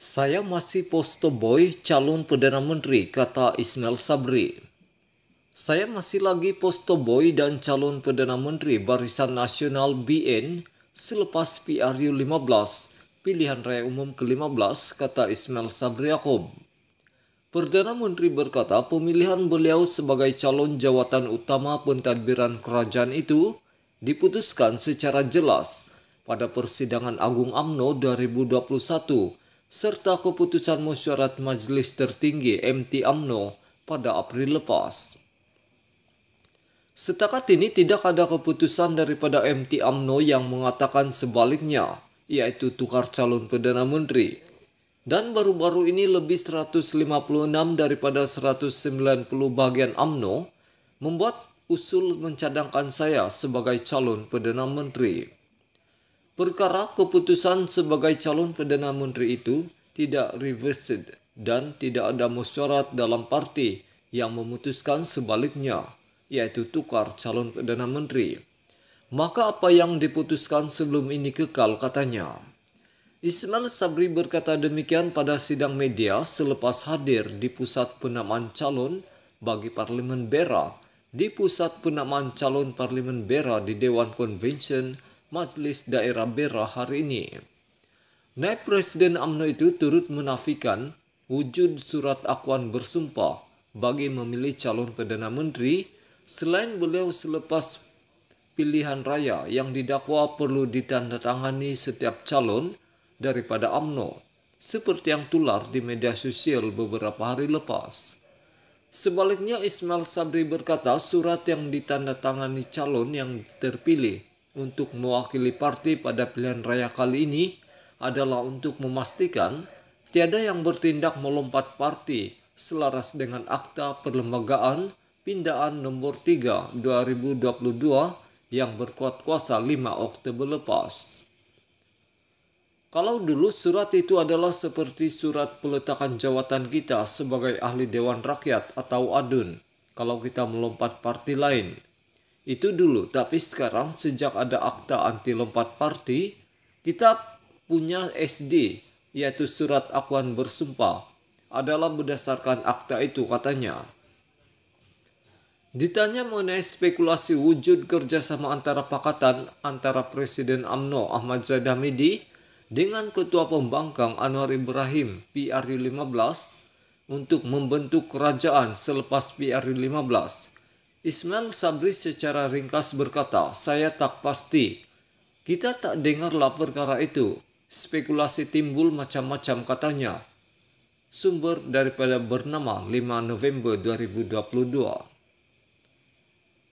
Saya masih posto boy calon Perdana Menteri, kata Ismail Sabri. Saya masih lagi posto boy dan calon Perdana Menteri Barisan Nasional BN selepas PRU 15, pilihan raya umum ke-15, kata Ismail Sabri Yaakob. Perdana Menteri berkata pemilihan beliau sebagai calon jawatan utama pentadbiran kerajaan itu diputuskan secara jelas pada persidangan Agung AMNO 2021 serta keputusan musyarat majelis tertinggi MT AMNO pada April lepas. Setakat ini tidak ada keputusan daripada MT AMNO yang mengatakan sebaliknya, yaitu tukar calon Perdana Menteri. Dan baru-baru ini lebih 156 daripada 190 bagian AMNO membuat usul mencadangkan saya sebagai calon Perdana Menteri. Perkara keputusan sebagai calon Perdana Menteri itu tidak reversed dan tidak ada musyarat dalam parti yang memutuskan sebaliknya, yaitu tukar calon Perdana Menteri. Maka apa yang diputuskan sebelum ini kekal katanya. Ismail Sabri berkata demikian pada sidang media selepas hadir di Pusat Penamaan Calon bagi parlimen Bera di Pusat Penamaan Calon parlimen Bera di Dewan Convention Majelis Daerah Bera hari ini. Naib Presiden AMNO itu turut menafikan wujud surat akuan bersumpah bagi memilih calon Perdana Menteri selain beliau selepas pilihan raya yang didakwa perlu ditandatangani setiap calon daripada AMNO, seperti yang tular di media sosial beberapa hari lepas. Sebaliknya Ismail Sabri berkata surat yang ditandatangani calon yang terpilih untuk mewakili parti pada pilihan raya kali ini adalah untuk memastikan tiada yang bertindak melompat parti selaras dengan Akta Perlembagaan Pindaan Nomor 3 2022 yang berkuat kuasa 5 Oktober lepas. Kalau dulu surat itu adalah seperti surat peletakan jawatan kita sebagai ahli Dewan Rakyat atau ADUN, kalau kita melompat parti lain. Itu dulu, tapi sekarang sejak ada akta anti lompat parti, kita punya SD, yaitu surat akuan bersumpah, adalah berdasarkan akta itu katanya. Ditanya mengenai spekulasi wujud kerjasama antara pakatan antara Presiden AMNO Ahmad Zaid dengan Ketua Pembangkang Anwar Ibrahim PRU 15 untuk membentuk kerajaan selepas PRU 15 Ismail Sabri secara ringkas berkata, saya tak pasti. Kita tak dengar laporan perkara itu. Spekulasi timbul macam-macam katanya. Sumber daripada bernama 5 November 2022.